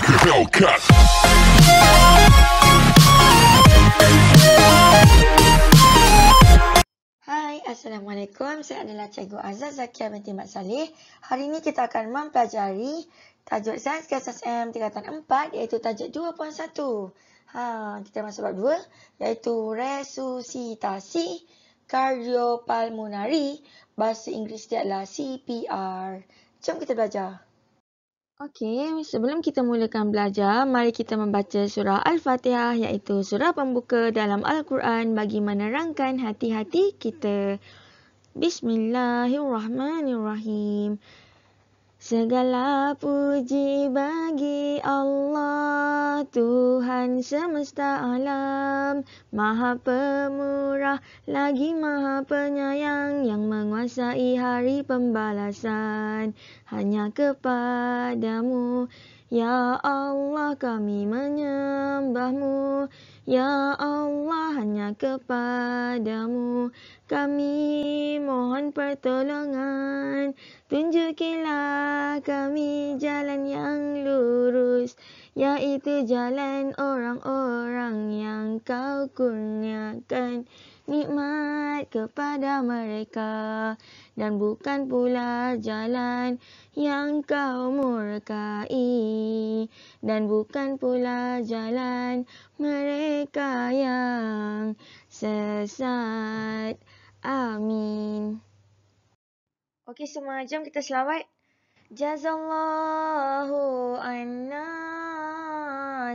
like Hai, Assalamualaikum. Saya adalah Cikgu Azad Zakia binti Mat Saleh. Hari ini kita akan mempelajari tajuk Sains KSSM tingkatan 4 iaitu tajuk 2.1. Ha, kita masuk bab 2 iaitu resusitasi kardiopulmonari. Bahasa Inggeris dia adalah CPR. Jom kita belajar. Okey, sebelum kita mulakan belajar, mari kita membaca surah Al-Fatihah iaitu surah pembuka dalam Al-Quran bagi menerangkan hati-hati kita. Bismillahirrahmanirrahim. Segala puji bagi Allah Tuhan semesta alam Maha pemurah lagi maha penyayang Yang menguasai hari pembalasan Hanya kepadamu Ya Allah kami menyembahmu Ya Allah hanya kepadamu kami mohon pertolongan Tunjukilah kami jalan yang lurus Yaitu jalan orang-orang yang kau kurniakan Nikmat kepada mereka Dan bukan pula jalan yang kau murkai Dan bukan pula jalan mereka yang sesat Amin. Okey semua, jom kita selawat. Jazallahu anna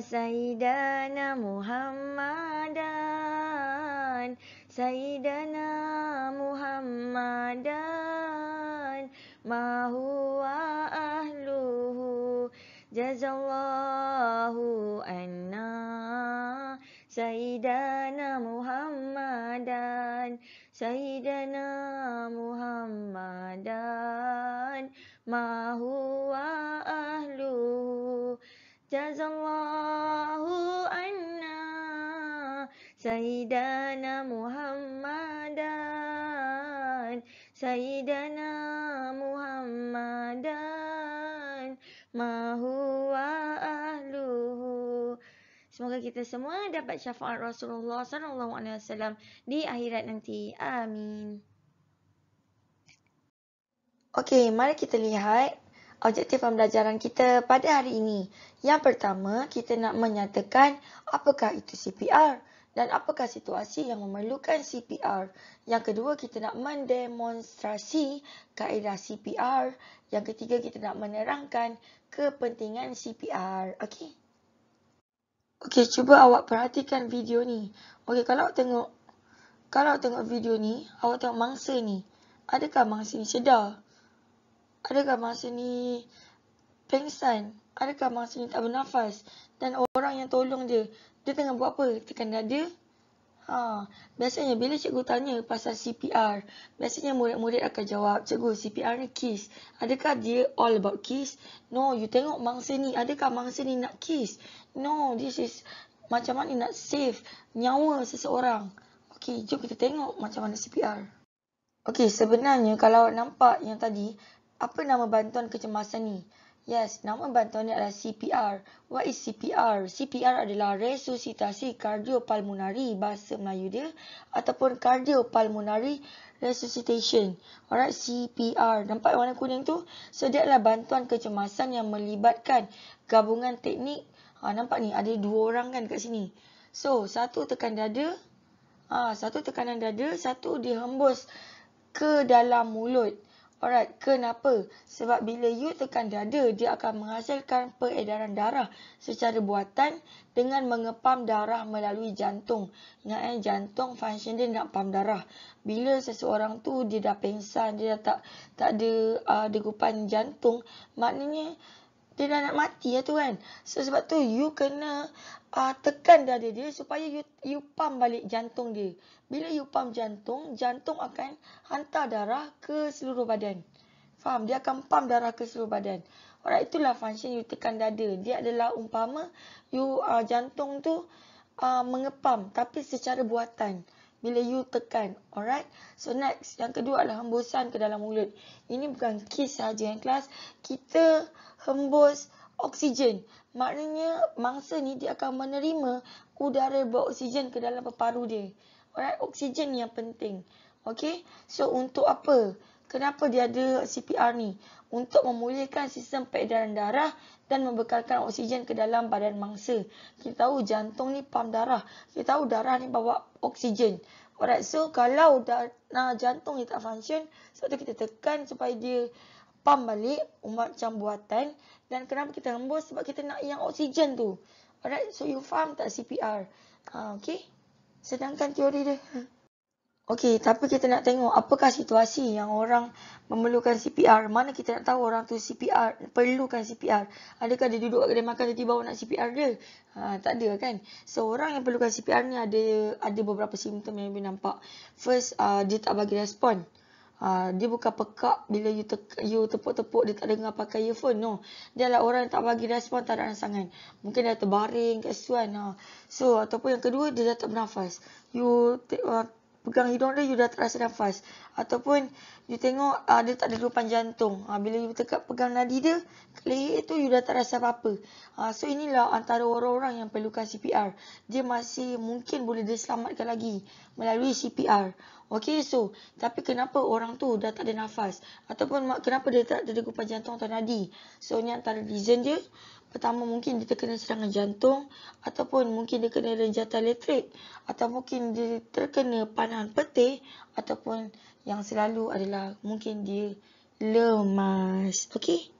Sayyidana Muhammadan Sayyidana Muhammadan Ma huwa ahluhu Jazallahu anna Sayyidana Muhammadan Muhammadan Sayyidana Muhammadan Ma huwa ahlu Jazallahu anna Sayyidana Muhammadan Sayyidana Semoga kita semua dapat syafaat Rasulullah SAW di akhirat nanti. Amin. Okey, mari kita lihat objektif pembelajaran kita pada hari ini. Yang pertama, kita nak menyatakan apakah itu CPR dan apakah situasi yang memerlukan CPR. Yang kedua, kita nak mendemonstrasi kaedah CPR. Yang ketiga, kita nak menerangkan kepentingan CPR. Okey. Okey, cuba awak perhatikan video ni. Okey, kalau tengok kalau tengok video ni, awak tengok mangsa ni. Adakah mangsa ni cedar? Adakah mangsa ni pengsan? Adakah mangsa ni tak bernafas? Dan orang yang tolong dia, dia tengah buat apa? Tekan dada? Ha, biasanya bila cikgu tanya pasal CPR, biasanya murid-murid akan jawab, cikgu CPR ni kiss. Adakah dia all about kiss? No, you tengok mangsa ni, adakah mangsa ni nak kiss? No, this is macam mana nak save nyawa seseorang. Okay, jom kita tengok macam mana CPR. Okay, sebenarnya kalau nampak yang tadi, apa nama bantuan kecemasan ni? Yes, nama bantuan ni adalah CPR. What is CPR? CPR adalah resusitasi kardiopulmonari bahasa Melayu dia ataupun kardiopulmonari resuscitation. Alright, CPR. Nampak warna kuning tu? So, dia adalah bantuan kecemasan yang melibatkan gabungan teknik. Ha, nampak ni? Ada dua orang kan kat sini. So, satu tekan dada. Ah, ha, satu tekanan dada, satu dihembus ke dalam mulut. Alright, kenapa? Sebab bila you tekan dada, dia akan menghasilkan peredaran darah secara buatan dengan mengepam darah melalui jantung. Ingat eh, jantung function dia nak pam darah. Bila seseorang tu dia dah pengsan, dia dah tak tak ada uh, degupan jantung, maknanya dia dah nak mati lah tu kan. So, sebab tu you kena uh, tekan dada dia supaya you, you pump balik jantung dia. Bila you pump jantung, jantung akan hantar darah ke seluruh badan. Faham? Dia akan pump darah ke seluruh badan. Orang itulah function you tekan dada. Dia adalah umpama you uh, jantung tu uh, mengepam tapi secara buatan bila you tekan. Alright. So next, yang kedua adalah hembusan ke dalam mulut. Ini bukan kiss sahaja yang kelas. Kita hembus oksigen. Maknanya mangsa ni dia akan menerima udara beroksigen ke dalam peparu dia. Alright. Oksigen ni yang penting. Okay. So untuk apa? Untuk apa? kenapa dia ada CPR ni? Untuk memulihkan sistem peredaran darah dan membekalkan oksigen ke dalam badan mangsa. Kita tahu jantung ni pam darah. Kita tahu darah ni bawa oksigen. Alright, so kalau nah, jantung ni tak function, sebab kita tekan supaya dia pam balik macam buatan. Dan kenapa kita hembus? Sebab kita nak yang oksigen tu. Alright, so you faham tak CPR? Uh, ah, okay, sedangkan teori dia. Okey, tapi kita nak tengok apakah situasi yang orang memerlukan CPR. Mana kita nak tahu orang tu CPR, perlukan CPR. Adakah dia duduk kedai makan tiba bawa nak CPR dia? Ha, tak ada kan? So, orang yang perlukan CPR ni ada ada beberapa simptom yang boleh nampak. First, uh, dia tak bagi respon. Uh, dia bukan pekak bila you, te you tepuk-tepuk dia tak dengar pakai earphone. No. Dia adalah orang yang tak bagi respon, tak ada rangsangan. Mungkin dia terbaring kat Uh. Ha. So, ataupun yang kedua, dia dah tak bernafas. You uh, pegang hidung dia, you dah terasa nafas. Ataupun, you tengok uh, dia tak ada depan jantung. Uh, bila you tekat pegang nadi dia, ke itu tu, you dah tak rasa apa-apa. Uh, so, inilah antara orang-orang yang perlukan CPR. Dia masih mungkin boleh diselamatkan lagi melalui CPR. Okay, so, tapi kenapa orang tu dah tak ada nafas? Ataupun kenapa dia tak ada depan jantung atau nadi? So, ni antara reason dia. Pertama mungkin dia terkena serangan jantung ataupun mungkin dia kena renjatan elektrik atau mungkin dia terkena panahan petir ataupun yang selalu adalah mungkin dia lemas. Okey?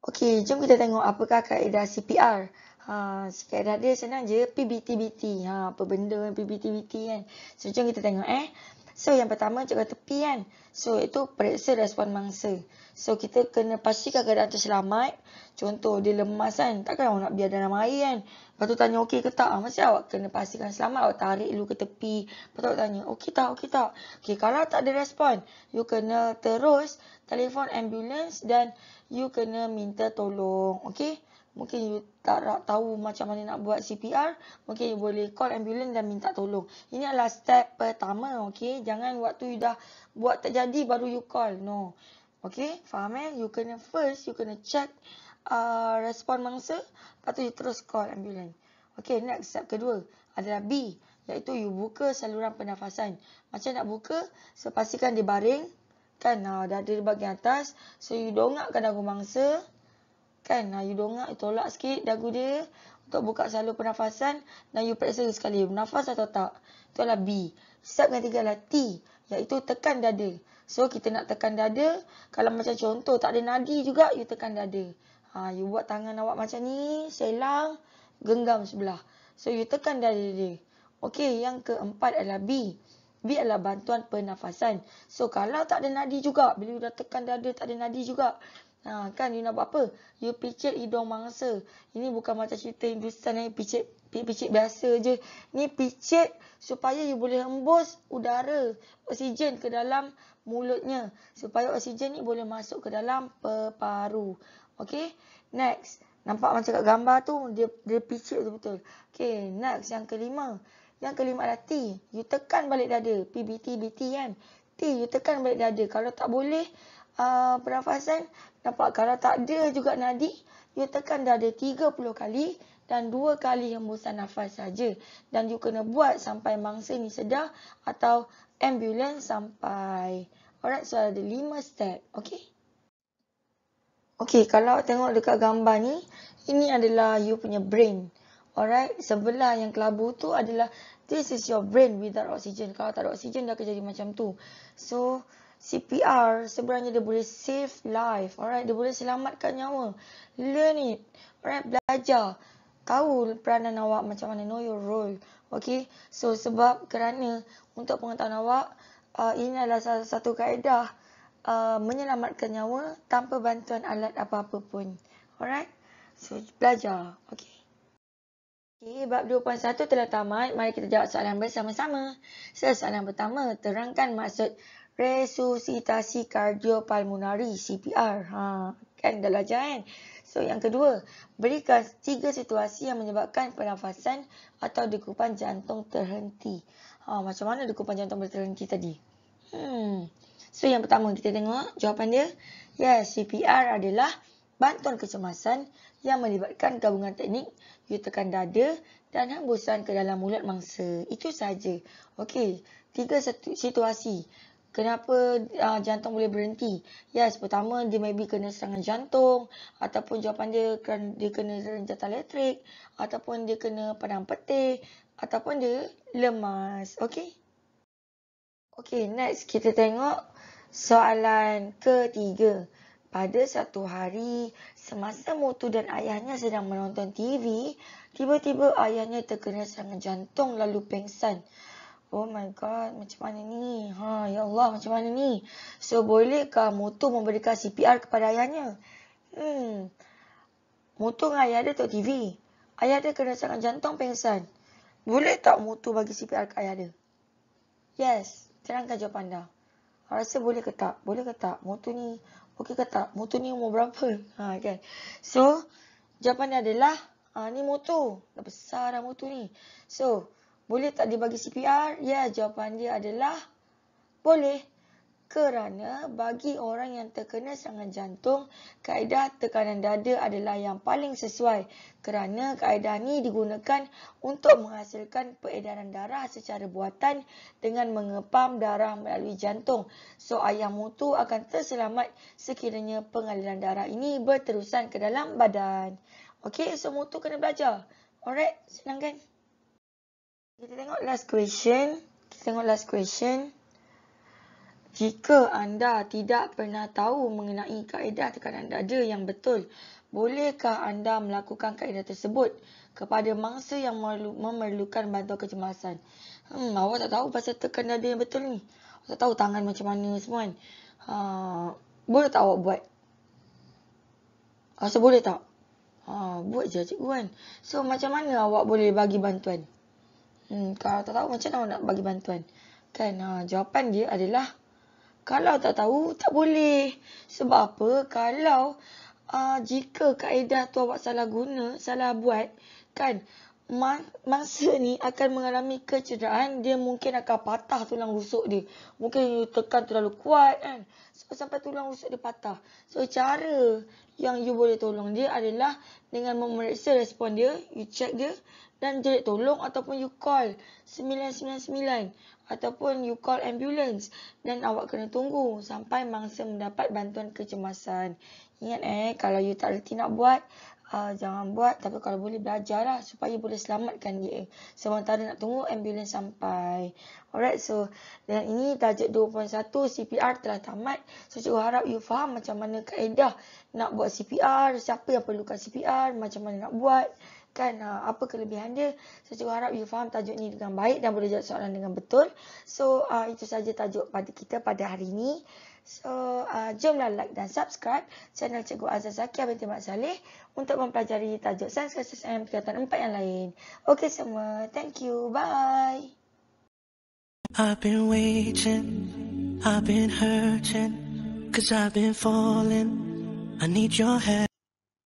Okey, jom kita tengok apakah kaedah CPR. Ha, kaedah dia senang je, PBTBT. Ha, apa benda PBTBT kan? So, jom kita tengok eh. So, yang pertama cakap tepi kan? So, itu periksa respon mangsa. So kita kena pastikan keadaan tu selamat. Contoh dia lemas kan. Takkan awak nak biar dalam air kan. Lepas tu tanya okey ke tak. Mesti awak kena pastikan selamat. Awak tarik lu ke tepi. Lepas tu awak tanya okey tak, okey tak. Okey kalau tak ada respon. You kena terus telefon ambulans dan you kena minta tolong. Okey. Mungkin you tak nak tahu macam mana nak buat CPR. Mungkin you boleh call ambulans dan minta tolong. Ini adalah step pertama. Okey. Jangan waktu you dah buat terjadi baru you call. No. Okay, faham eh? You kena first, you kena check uh, respon mangsa. Lepas tu, you terus call ambulans. Okay, next step kedua adalah B. Iaitu, you buka saluran pernafasan. Macam nak buka, so pastikan dia baring. Kan, uh, dah ada di bahagian atas. So, you dongakkan dagu mangsa. Kan, uh, you dongak, you tolak sikit dagu dia. Untuk buka salur pernafasan. Dan you periksa sekali, bernafas atau tak. Itu adalah B. Step ketiga adalah T iaitu tekan dada. So kita nak tekan dada, kalau macam contoh tak ada nadi juga, you tekan dada. Ha, you buat tangan awak macam ni, selang, genggam sebelah. So you tekan dada dia. Okey, yang keempat adalah B. B adalah bantuan pernafasan. So kalau tak ada nadi juga, bila you dah tekan dada tak ada nadi juga, ha, kan you nak buat apa? You picit hidung mangsa. Ini bukan macam cerita Hindustan yang eh, picit picit biasa je. Ni picit supaya you boleh hembus udara, oksigen ke dalam mulutnya. Supaya oksigen ni boleh masuk ke dalam peparu. Okay, next. Nampak macam kat gambar tu, dia, dia picit betul-betul. Okay, next. Yang kelima. Yang kelima adalah T. You tekan balik dada. PBT, BT kan? T, you tekan balik dada. Kalau tak boleh uh, pernafasan, nampak kalau tak ada juga nadi, you tekan dada 30 kali dan dua kali hembusan nafas saja dan you kena buat sampai mangsa ni sedar atau ambulans sampai. Alright, so ada lima step. Okay? Okay, kalau tengok dekat gambar ni, ini adalah you punya brain. Alright, sebelah yang kelabu tu adalah this is your brain without oxygen. Kalau tak ada oksigen, dia akan jadi macam tu. So, CPR sebenarnya dia boleh save life. Alright, dia boleh selamatkan nyawa. Learn it. Alright, belajar tahu peranan awak macam mana, know your role. Okay, so sebab kerana untuk pengetahuan awak, uh, ini adalah salah satu kaedah uh, menyelamatkan nyawa tanpa bantuan alat apa-apa pun. Alright, so belajar. Okay. Okay, bab 2.1 telah tamat. Mari kita jawab soalan bersama-sama. So, soalan pertama, terangkan maksud resusitasi kardiopulmonari CPR. Ha, kan dah belajar kan? So yang kedua, berikan tiga situasi yang menyebabkan pernafasan atau dekupan jantung terhenti. Ha, macam mana dekupan jantung berhenti tadi? Hmm. So yang pertama kita tengok jawapan dia. Yes, ya, CPR adalah bantuan kecemasan yang melibatkan gabungan teknik tekan dada dan hembusan ke dalam mulut mangsa. Itu sahaja. Okey, tiga situasi kenapa uh, jantung boleh berhenti? Yes, pertama dia maybe kena serangan jantung ataupun jawapan dia kerana dia kena renjatan elektrik ataupun dia kena padang peti, ataupun dia lemas. Okey. Okey, next kita tengok soalan ketiga. Pada satu hari, semasa Mutu dan ayahnya sedang menonton TV, tiba-tiba ayahnya terkena serangan jantung lalu pengsan. Oh my god, macam mana ni? Ha, ya Allah, macam mana ni? So, boleh bolehkah motor memberikan CPR kepada ayahnya? Hmm. Motor dengan ayah dia tengok TV. Ayah dia kena sangat jantung pengsan. Boleh tak motor bagi CPR ke ayah dia? Yes, terangkan jawapan anda. Saya rasa boleh ke tak? Boleh ke tak? Motor ni okey ke tak? Motor ni umur berapa? Ha, kan? So, jawapan dia adalah, ha, ni motor. Dah besar dah motor ni. So, boleh tak dia bagi CPR? Ya, jawapan dia adalah boleh. Kerana bagi orang yang terkena serangan jantung, kaedah tekanan dada adalah yang paling sesuai kerana kaedah ini digunakan untuk menghasilkan peredaran darah secara buatan dengan mengepam darah melalui jantung. So, ayam mutu akan terselamat sekiranya pengaliran darah ini berterusan ke dalam badan. Okey, so mutu kena belajar. Alright, senang kan? Kita tengok last question. Kita tengok last question. Jika anda tidak pernah tahu mengenai kaedah tekanan dada yang betul, bolehkah anda melakukan kaedah tersebut kepada mangsa yang memerlukan bantuan kecemasan? Hmm, awak tak tahu pasal tekanan dada yang betul ni. Awak tak tahu tangan macam mana semua kan. Ha, boleh tak awak buat? Rasa boleh tak? Ha, buat je cikgu kan. So, macam mana awak boleh bagi bantuan? Hmm, kalau tak tahu macam mana nak bagi bantuan? Kan ha, jawapan dia adalah kalau tak tahu tak boleh. Sebab apa? Kalau uh, jika kaedah tu awak salah guna, salah buat, kan masa ni akan mengalami kecederaan dia mungkin akan patah tulang rusuk dia mungkin you tekan terlalu kuat kan so, sampai tulang rusuk dia patah so cara yang you boleh tolong dia adalah dengan memeriksa respon dia you check dia dan jerit tolong ataupun you call 999 ataupun you call ambulance dan awak kena tunggu sampai mangsa mendapat bantuan kecemasan. Ingat eh, kalau you tak reti nak buat, uh, jangan buat tapi kalau boleh belajarlah supaya boleh selamatkan dia eh. sementara nak tunggu ambulans sampai. Alright, so dengan ini tajuk 2.1 CPR telah tamat. So, cikgu harap you faham macam mana kaedah nak buat CPR, siapa yang perlukan CPR, macam mana nak buat kan uh, apa kelebihan dia. Saya cuba harap you faham tajuk ni dengan baik dan boleh jawab soalan dengan betul. So, uh, itu saja tajuk pada kita pada hari ini. So, uh, jomlah like dan subscribe channel Cikgu Azhar Zaki binti Mak Saleh untuk mempelajari tajuk sains kelas SM Perkataan 4 yang lain. Okay semua, thank you. Bye. I've been waiting, I've been hurting, cause I've been falling, I need your help.